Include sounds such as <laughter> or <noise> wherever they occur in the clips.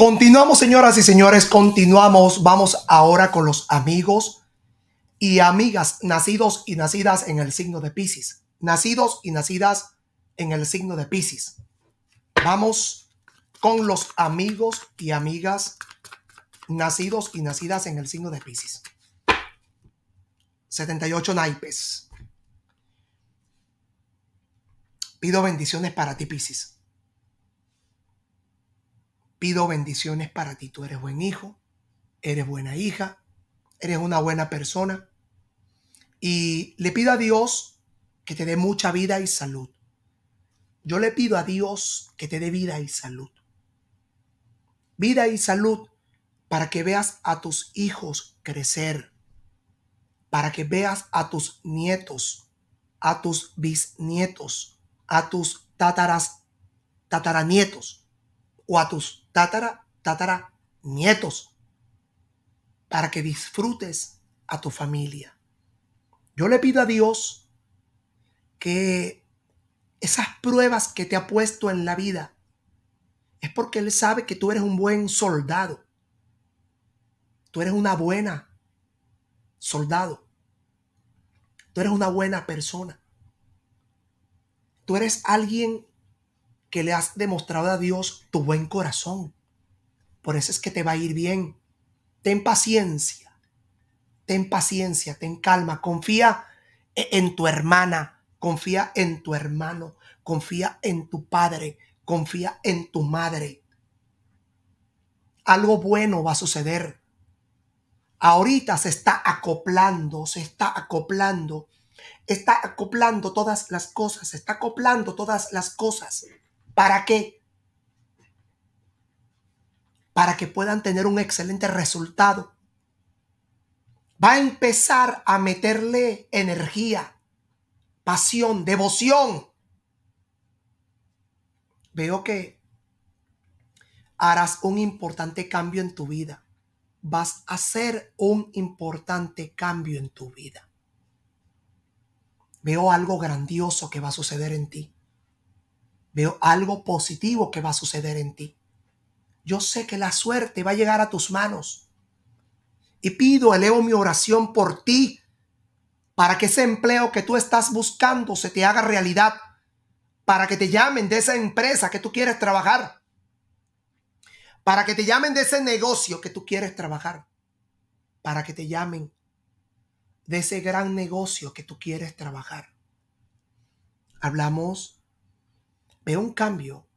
Continuamos, señoras y señores, continuamos. Vamos ahora con los amigos y amigas nacidos y nacidas en el signo de Pisces. Nacidos y nacidas en el signo de Pisces. Vamos con los amigos y amigas nacidos y nacidas en el signo de Pisces. 78 naipes. Pido bendiciones para ti, Pisces. Pido bendiciones para ti. Tú eres buen hijo, eres buena hija, eres una buena persona. Y le pido a Dios que te dé mucha vida y salud. Yo le pido a Dios que te dé vida y salud. Vida y salud para que veas a tus hijos crecer, para que veas a tus nietos, a tus bisnietos, a tus tataras, tataranietos o a tus tatara, tatara nietos para que disfrutes a tu familia. Yo le pido a Dios que esas pruebas que te ha puesto en la vida es porque Él sabe que tú eres un buen soldado. Tú eres una buena soldado. Tú eres una buena persona. Tú eres alguien que le has demostrado a Dios tu buen corazón. Por eso es que te va a ir bien. Ten paciencia, ten paciencia, ten calma, confía e-, en tu hermana, confía en tu hermano, confía en tu padre, confía en tu madre. Algo bueno va a suceder. Ahorita se está acoplando, se está acoplando, está acoplando todas las cosas, se está acoplando todas las cosas. ¿Para qué? Para que puedan tener un excelente resultado. Va a empezar a meterle energía, pasión, devoción. Veo que harás un importante cambio en tu vida. Vas a hacer un importante cambio en tu vida. Veo algo grandioso que va a suceder en ti. Veo algo positivo que va a suceder en ti. Yo sé que la suerte va a llegar a tus manos. Y pido, elevo mi oración por ti, para que ese empleo que tú estás buscando se te haga realidad, para que te llamen de esa empresa que tú quieres trabajar, para que te llamen de ese negocio que tú quieres trabajar, para que te llamen de ese gran negocio que tú quieres trabajar. Hablamos Veo un cambio.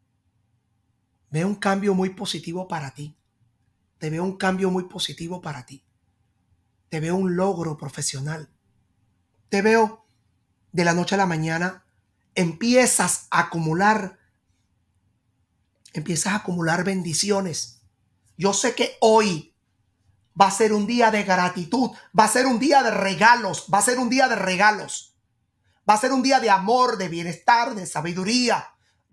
veo un cambio muy positivo para ti. Te veo un cambio muy positivo para ti. Te veo un logro profesional. Te veo de la noche a la mañana. Empiezas a acumular. Empiezas a acumular bendiciones. Yo sé que hoy va a ser un día de gratitud, va a ser un día de regalos, va a ser un día de regalos. Va a ser un día de amor, de bienestar, de sabiduría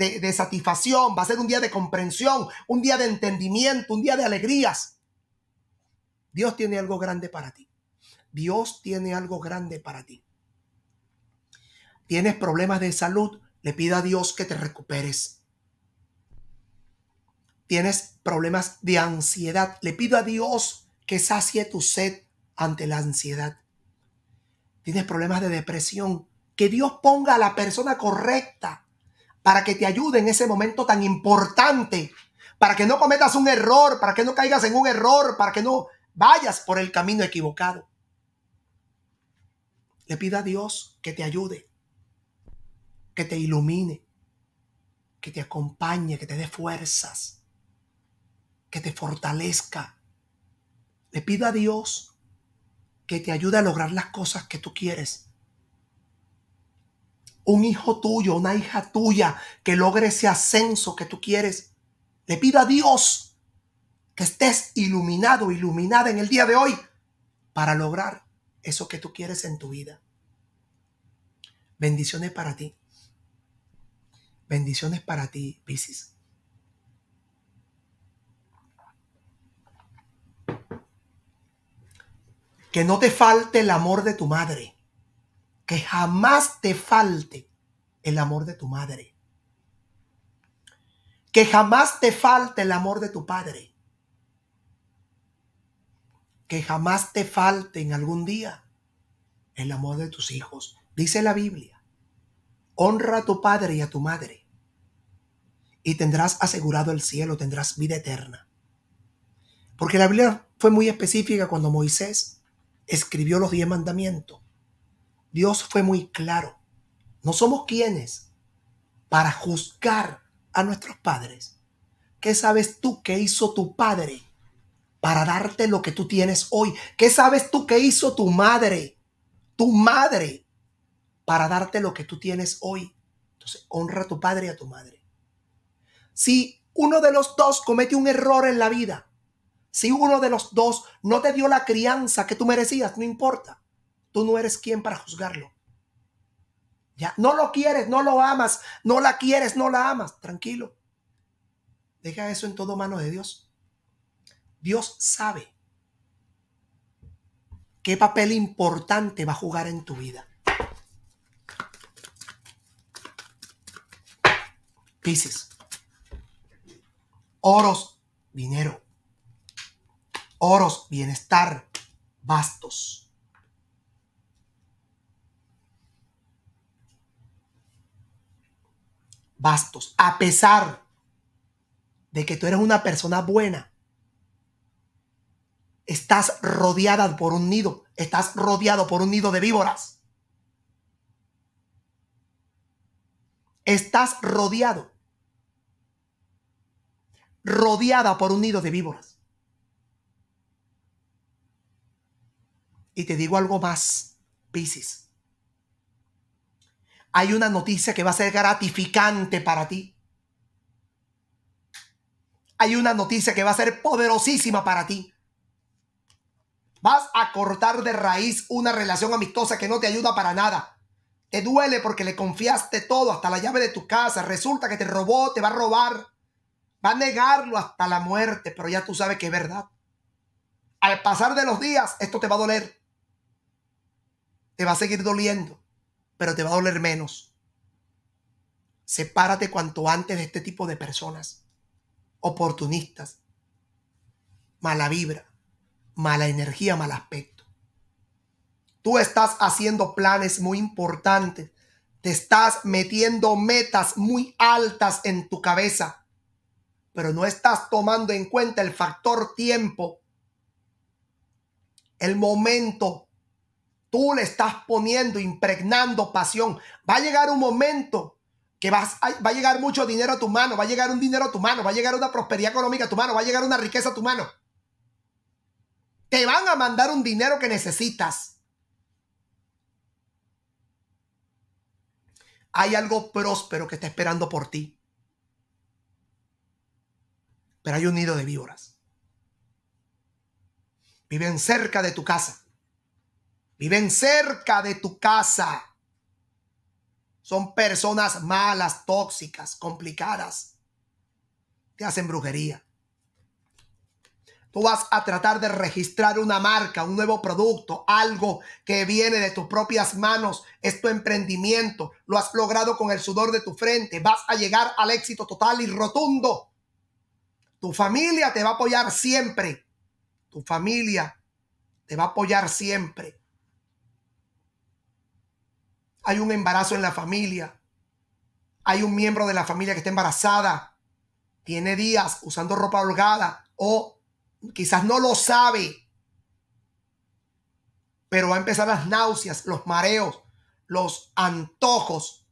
de, satisfacción, va a ser un día de comprensión, un día de entendimiento, un día de alegrías. Dios tiene algo grande para ti. Dios tiene algo grande para ti. Tienes problemas de salud, le pido a Dios que te recuperes. Tienes problemas de ansiedad, le pido a Dios que sacie tu sed ante la ansiedad. Tienes problemas de depresión, que Dios ponga a la persona correcta para que te ayude en ese momento tan importante, para que no cometas un error, para que no caigas en un error, para que no vayas por el camino equivocado. Le pida a Dios que te ayude, que te ilumine, que te acompañe, que te dé fuerzas, que te fortalezca. Le pido a Dios que te ayude a lograr las cosas que tú quieres un hijo tuyo, una hija tuya que logre ese ascenso que tú quieres, le pido a Dios que estés iluminado, iluminada en el día de hoy para lograr eso que tú quieres en tu vida. Bendiciones para ti. Bendiciones para ti, Piscis. Que no te falte el amor de tu madre que jamás te falte el amor de tu madre. Que jamás te falte el amor de tu padre. Que jamás te falte en algún día el amor de tus hijos. Dice la Biblia, honra a tu padre y a tu madre y tendrás asegurado el cielo, tendrás vida eterna. Porque la Biblia fue muy específica cuando Moisés escribió los diez mandamientos. Dios fue muy claro. No somos quienes para juzgar a nuestros padres. ¿Qué sabes tú que hizo tu padre para darte lo que tú tienes hoy? ¿Qué sabes tú que hizo tu madre, tu madre, para darte lo que tú tienes hoy? Entonces, honra a tu padre y a tu madre. Si uno de los dos comete un error en la vida, si uno de los dos no te dio la crianza que tú merecías, no importa. Tú no eres quien para juzgarlo. Ya, no lo quieres, no lo amas, no la quieres, no la amas. Tranquilo. Deja eso en todo mano de Dios. Dios sabe qué papel importante va a jugar en tu vida. Pisces. oros, dinero, oros, bienestar, bastos. Bastos, a pesar de que tú eres una persona buena, estás rodeada por un nido, estás rodeado por un nido de víboras. Estás rodeado, rodeada por un nido de víboras. Y te digo algo más, Piscis hay una noticia que va a ser gratificante para ti. Hay una noticia que va a ser poderosísima para ti. Vas a cortar de raíz una relación amistosa que no te ayuda para nada. Te duele porque le confiaste todo, hasta la llave de tu casa. Resulta que te robó, te va a robar. Va a negarlo hasta la muerte, pero ya tú sabes que es verdad. Al pasar de los días, esto te va a doler. Te va a seguir doliendo pero te va a doler menos. Sepárate cuanto antes de este tipo de personas. Oportunistas. Mala vibra. Mala energía, mal aspecto. Tú estás haciendo planes muy importantes. Te estás metiendo metas muy altas en tu cabeza. Pero no estás tomando en cuenta el factor tiempo. El momento Tú le estás poniendo, impregnando pasión. Va a llegar un momento que vas va a llegar mucho dinero a tu mano, va a llegar un dinero a tu mano, va a llegar una prosperidad económica a tu mano, va a llegar una riqueza a tu mano. Te van a mandar un dinero que necesitas. Hay algo próspero que está esperando por ti. Pero hay un nido de víboras. Viven cerca de tu casa. Viven cerca de tu casa. Son personas malas, tóxicas, complicadas. Te hacen brujería. Tú vas a tratar de registrar una marca, un nuevo producto, algo que viene de tus propias manos. Es tu emprendimiento. Lo has logrado con el sudor de tu frente. Vas a llegar al éxito total y rotundo. Tu familia te va a apoyar siempre. Tu familia te va a apoyar siempre hay un embarazo en la familia, hay un miembro de la familia que está embarazada, tiene días usando ropa holgada o quizás no lo sabe, pero va a empezar las náuseas, los mareos, los antojos.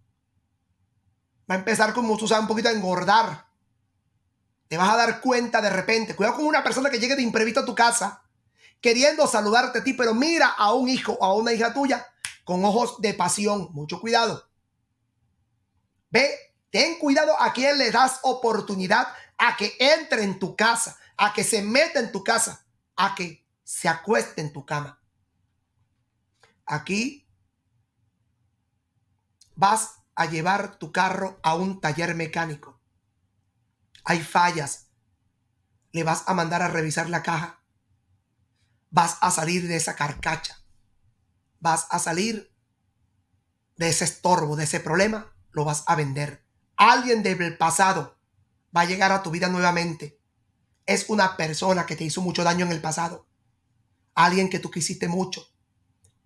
Va a empezar como tú sabes un poquito a engordar. Te vas a dar cuenta de repente. Cuidado con una persona que llegue de imprevisto a tu casa queriendo saludarte a ti, pero mira a un hijo o a una hija tuya con ojos de pasión. Mucho cuidado. Ve, ten cuidado a quien le das oportunidad a que entre en tu casa, a que se meta en tu casa, a que se acueste en tu cama. Aquí vas a llevar tu carro a un taller mecánico. Hay fallas. Le vas a mandar a revisar la caja. Vas a salir de esa carcacha vas a salir de ese estorbo, de ese problema, lo vas a vender. Alguien del pasado va a llegar a tu vida nuevamente. Es una persona que te hizo mucho daño en el pasado. Alguien que tú quisiste mucho,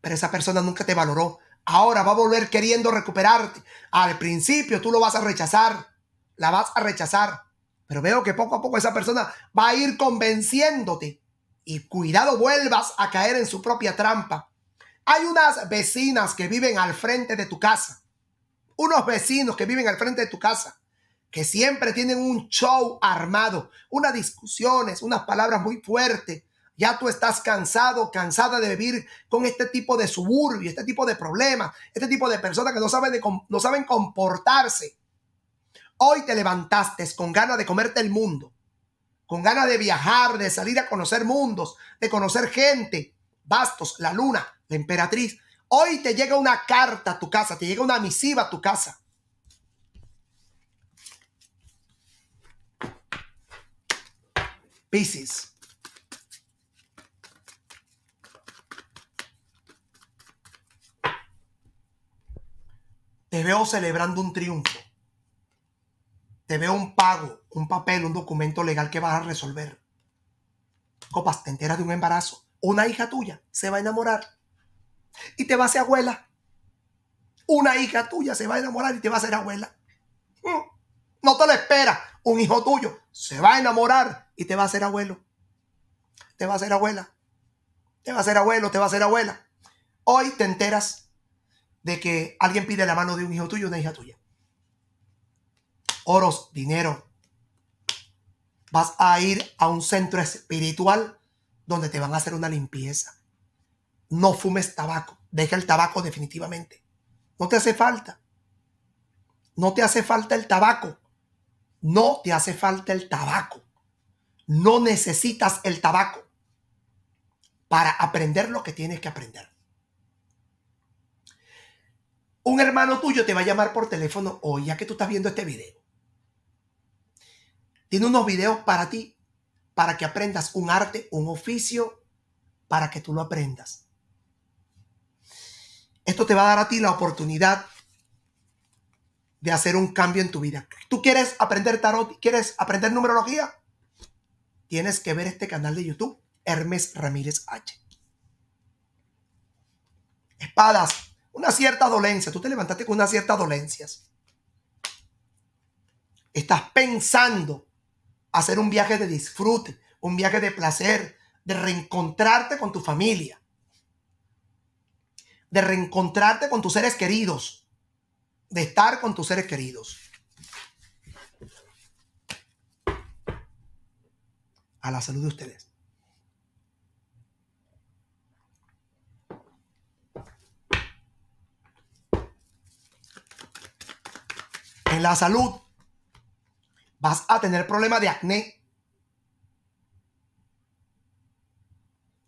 pero esa persona nunca te valoró. Ahora va a volver queriendo recuperarte. Al principio tú lo vas a rechazar, la vas a rechazar, pero veo que poco a poco esa persona va a ir convenciéndote. Y cuidado, vuelvas a caer en su propia trampa hay unas vecinas que viven al frente de tu casa, unos vecinos que viven al frente de tu casa, que siempre tienen un show armado, unas discusiones, unas palabras muy fuertes. Ya tú estás cansado, cansada de vivir con este tipo de suburbio, este tipo de problemas, este tipo de personas que no saben, de, no saben comportarse. Hoy te levantaste con ganas de comerte el mundo, con ganas de viajar, de salir a conocer mundos, de conocer gente. Bastos, la luna, emperatriz. Hoy te llega una carta a tu casa, te llega una misiva a tu casa. Pisces. Te veo celebrando un triunfo. Te veo un pago, un papel, un documento legal que vas a resolver. Copas, te enteras de un embarazo. Una hija tuya se va a enamorar y te va a ser abuela. Una hija tuya se va a enamorar y te va a ser abuela. Mm. No te lo esperas. Un hijo tuyo se va a enamorar y te va a ser abuelo. Te va a ser abuela. Te va a ser abuelo, te va a ser abuela. Hoy te enteras de que alguien pide la mano de un hijo tuyo, una hija tuya. Oros, dinero. Vas a ir a un centro espiritual donde te van a hacer una limpieza no fumes tabaco. Deja el tabaco definitivamente. No te hace falta. No te hace falta el tabaco. No te hace falta el tabaco. No necesitas el tabaco para aprender lo que tienes que aprender. Un hermano tuyo te va a llamar por teléfono hoy, ya que tú estás viendo este video. Tiene unos videos para ti, para que aprendas un arte, un oficio, para que tú lo aprendas. Esto te va a dar a ti la oportunidad de hacer un cambio en tu vida. ¿Tú quieres aprender tarot? ¿Quieres aprender numerología? Tienes que ver este canal de YouTube, Hermes Ramírez H. Espadas, una cierta dolencia. Tú te levantaste con una cierta dolencias. Estás pensando hacer un viaje de disfrute, un viaje de placer, de reencontrarte con tu familia de reencontrarte con tus seres queridos, de estar con tus seres queridos. A la salud de ustedes. En la salud vas a tener problemas de acné.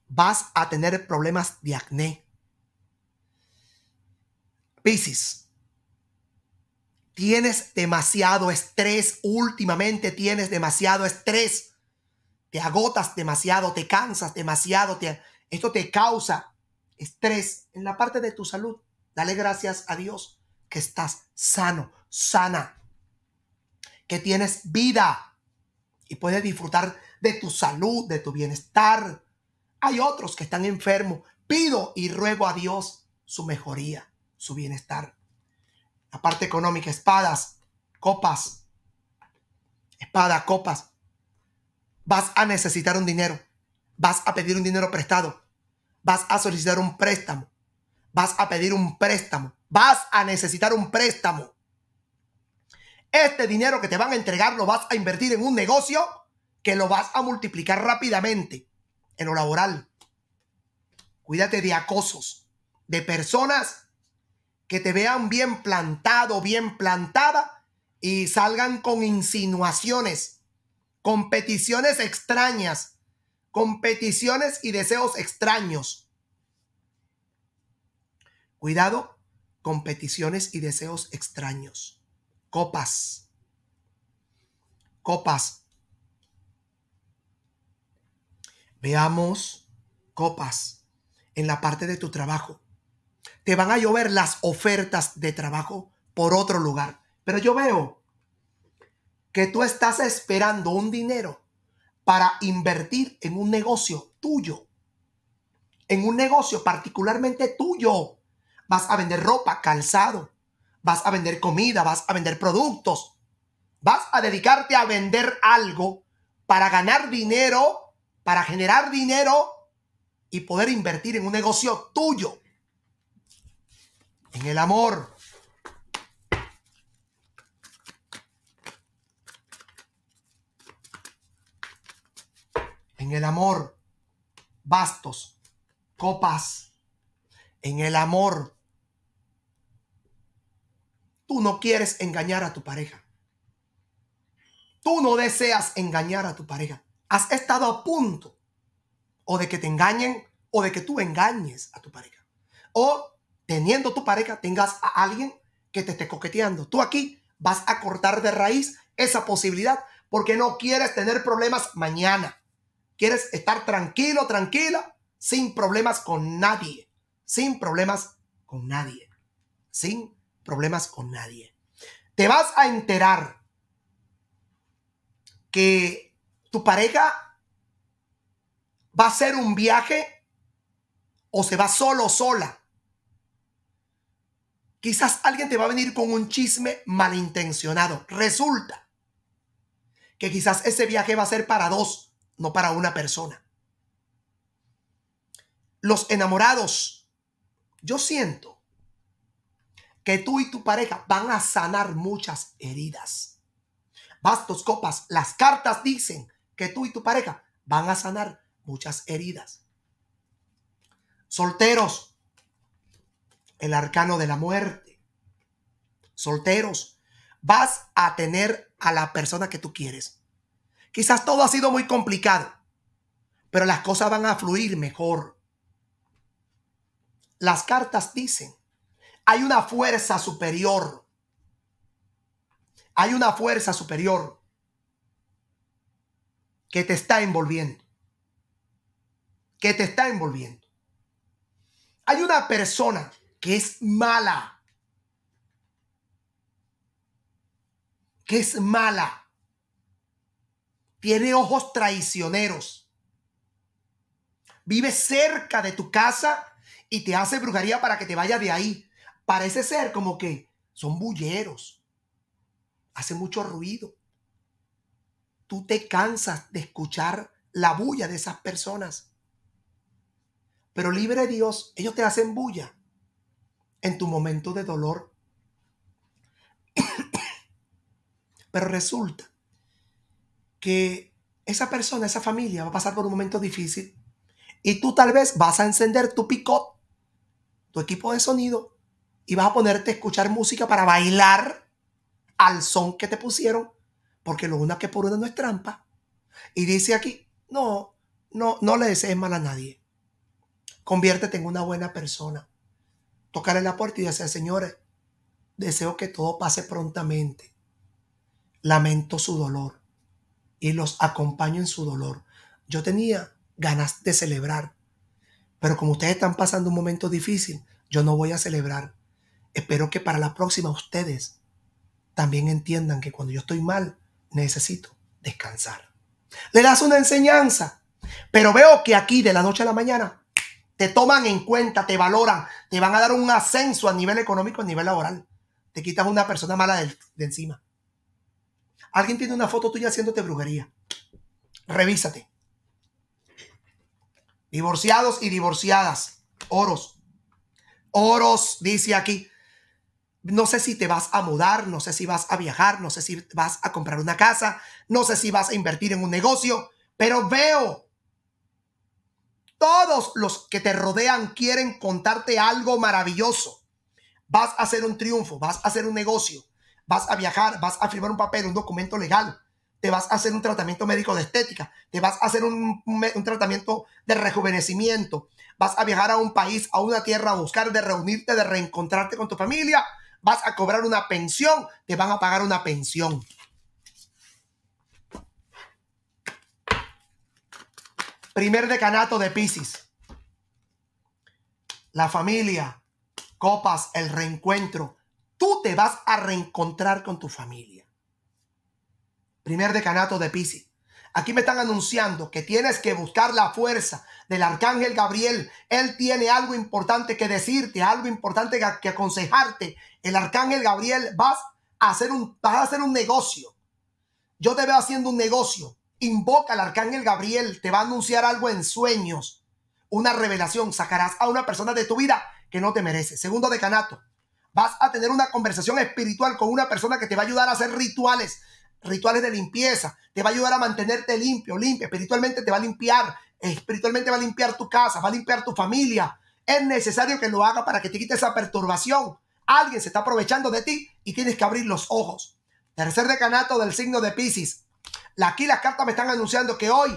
Vas a tener problemas de acné. Piscis, tienes demasiado estrés últimamente, tienes demasiado estrés. Te agotas demasiado, te cansas demasiado, te, esto te causa estrés en la parte de tu salud. Dale gracias a Dios que estás sano, sana, que tienes vida y puedes disfrutar de tu salud, de tu bienestar. Hay otros que están enfermos. Pido y ruego a Dios su mejoría su bienestar. La parte económica, espadas, copas, espadas, copas. Vas a necesitar un dinero, vas a pedir un dinero prestado, vas a solicitar un préstamo, vas a pedir un préstamo, vas a necesitar un préstamo. Este dinero que te van a entregar lo vas a invertir en un negocio que lo vas a multiplicar rápidamente en lo laboral. Cuídate de acosos, de personas que te vean bien plantado, bien plantada y salgan con insinuaciones, competiciones extrañas, competiciones y deseos extraños. Cuidado competiciones y deseos extraños. Copas. Copas. Veamos copas en la parte de tu trabajo te van a llover las ofertas de trabajo por otro lugar. Pero yo veo que tú estás esperando un dinero para invertir en un negocio tuyo. En un negocio particularmente tuyo. Vas a vender ropa, calzado. Vas a vender comida, vas a vender productos. Vas a dedicarte a vender algo para ganar dinero, para generar dinero y poder invertir en un negocio tuyo en el amor. En el amor, bastos, copas, en el amor. Tú no quieres engañar a tu pareja. Tú no deseas engañar a tu pareja. Has estado a punto o de que te engañen o de que tú engañes a tu pareja. O teniendo tu pareja, tengas a alguien que te esté coqueteando. Tú aquí vas a cortar de raíz esa posibilidad porque no quieres tener problemas mañana. Quieres estar tranquilo, tranquila, sin problemas con nadie. Sin problemas con nadie. Sin problemas con nadie. Te vas a enterar que tu pareja va a hacer un viaje o se va solo sola quizás alguien te va a venir con un chisme malintencionado. Resulta que quizás ese viaje va a ser para dos, no para una persona. Los enamorados, yo siento que tú y tu pareja van a sanar muchas heridas. Bastos, copas, las cartas dicen que tú y tu pareja van a sanar muchas heridas. Solteros, el arcano de la muerte. Solteros, vas a tener a la persona que tú quieres. Quizás todo ha sido muy complicado, pero las cosas van a fluir mejor. Las cartas dicen, hay una fuerza superior. Hay una fuerza superior que te está envolviendo. Que te está envolviendo. Hay una persona que es mala. Que es mala. Tiene ojos traicioneros. Vive cerca de tu casa y te hace brujería para que te vayas de ahí. Parece ser como que son bulleros. Hace mucho ruido. Tú te cansas de escuchar la bulla de esas personas. Pero libre de Dios, ellos te hacen bulla en tu momento de dolor. <coughs> Pero resulta que esa persona, esa familia va a pasar por un momento difícil y tú tal vez vas a encender tu picot, tu equipo de sonido, y vas a ponerte a escuchar música para bailar al son que te pusieron, porque lo una que por una no es trampa. Y dice aquí, no, no, no le desees mal a nadie. Conviértete en una buena persona tocar en la puerta y decir, señores, deseo que todo pase prontamente. Lamento su dolor y los acompaño en su dolor. Yo tenía ganas de celebrar, pero como ustedes están pasando un momento difícil, yo no voy a celebrar. Espero que para la próxima ustedes también entiendan que cuando yo estoy mal, necesito descansar. Le das una enseñanza, pero veo que aquí de la noche a la mañana te toman en cuenta, te valoran, te van a dar un ascenso a nivel económico, a nivel laboral. Te quitas una persona mala de, de encima. Alguien tiene una foto tuya haciéndote brujería. Revísate. Divorciados y divorciadas. Oros. Oros, dice aquí. No sé si te vas a mudar, no sé si vas a viajar, no sé si vas a comprar una casa, no sé si vas a invertir en un negocio, pero veo todos los que te rodean quieren contarte algo maravilloso. Vas a hacer un triunfo, vas a hacer un negocio, vas a viajar, vas a firmar un papel, un documento legal, te vas a hacer un tratamiento médico de estética, te vas a hacer un, tratamiento de rejuvenecimiento, vas a viajar a un país, a una tierra a buscar de reunirte, de reencontrarte con tu familia, vas a cobrar una pensión, te van a pagar una pensión. Primer decanato de Pisces. La familia, copas, el reencuentro. Tú te vas a reencontrar con tu familia. Primer decanato de Pisces. Aquí me están anunciando que tienes que buscar la fuerza del arcángel Gabriel. Él tiene algo importante que decirte, algo importante que aconsejarte. El arcángel Gabriel vas a hacer un, vas a hacer un negocio. Yo te veo haciendo un negocio. Invoca al arcángel Gabriel, te va a anunciar algo en sueños, una revelación, sacarás a una persona de tu vida que no te merece. Segundo decanato, vas a tener una conversación espiritual con una persona que te va a ayudar a hacer rituales, rituales de limpieza, te va a ayudar a mantenerte limpio, limpio, espiritualmente te va a limpiar, espiritualmente va a limpiar tu casa, va a limpiar tu familia. Es necesario que lo haga para que te quite esa perturbación. Alguien se está aprovechando de ti y tienes que abrir los ojos. Tercer decanato del signo de Pisces. Aquí las cartas me están anunciando que hoy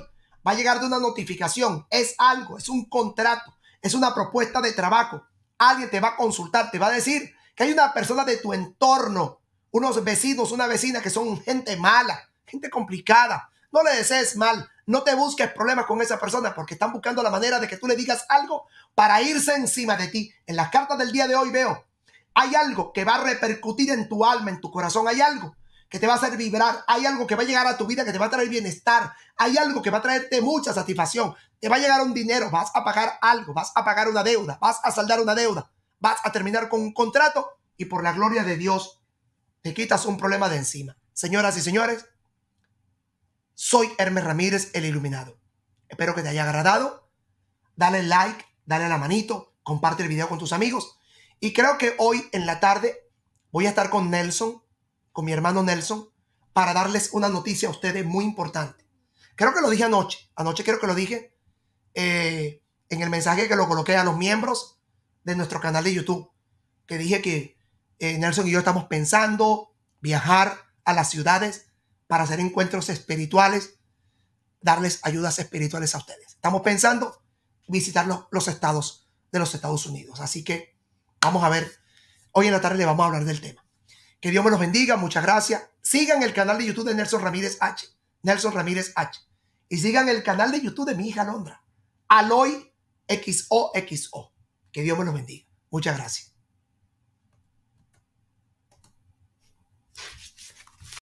va a llegar de una notificación. Es algo, es un contrato, es una propuesta de trabajo. Alguien te va a consultar, te va a decir que hay una persona de tu entorno, unos vecinos, una vecina que son gente mala, gente complicada. No le desees mal, no te busques problemas con esa persona porque están buscando la manera de que tú le digas algo para irse encima de ti. En las cartas del día de hoy veo, hay algo que va a repercutir en tu alma, en tu corazón, hay algo que te va a hacer vibrar, hay algo que va a llegar a tu vida que te va a traer bienestar, hay algo que va a traerte mucha satisfacción, te va a llegar un dinero, vas a pagar algo, vas a pagar una deuda, vas a saldar una deuda, vas a terminar con un contrato y por la gloria de Dios te quitas un problema de encima. Señoras y señores, soy Hermes Ramírez el Iluminado. Espero que te haya agradado. Dale like, dale la manito, comparte el video con tus amigos. Y creo que hoy en la tarde voy a estar con Nelson con mi hermano Nelson para darles una noticia a ustedes muy importante. Creo que lo dije anoche, anoche creo que lo dije eh, en el mensaje que lo coloqué a los miembros de nuestro canal de YouTube, que dije que eh, Nelson y yo estamos pensando viajar a las ciudades para hacer encuentros espirituales, darles ayudas espirituales a ustedes. Estamos pensando visitar los, los estados de los Estados Unidos. Así que vamos a ver, hoy en la tarde le vamos a hablar del tema. Que Dios me los bendiga, muchas gracias. Sigan el canal de YouTube de Nelson Ramírez H. Nelson Ramírez H. Y sigan el canal de YouTube de mi hija Londra. Aloy XOXO. Que Dios me los bendiga. Muchas gracias.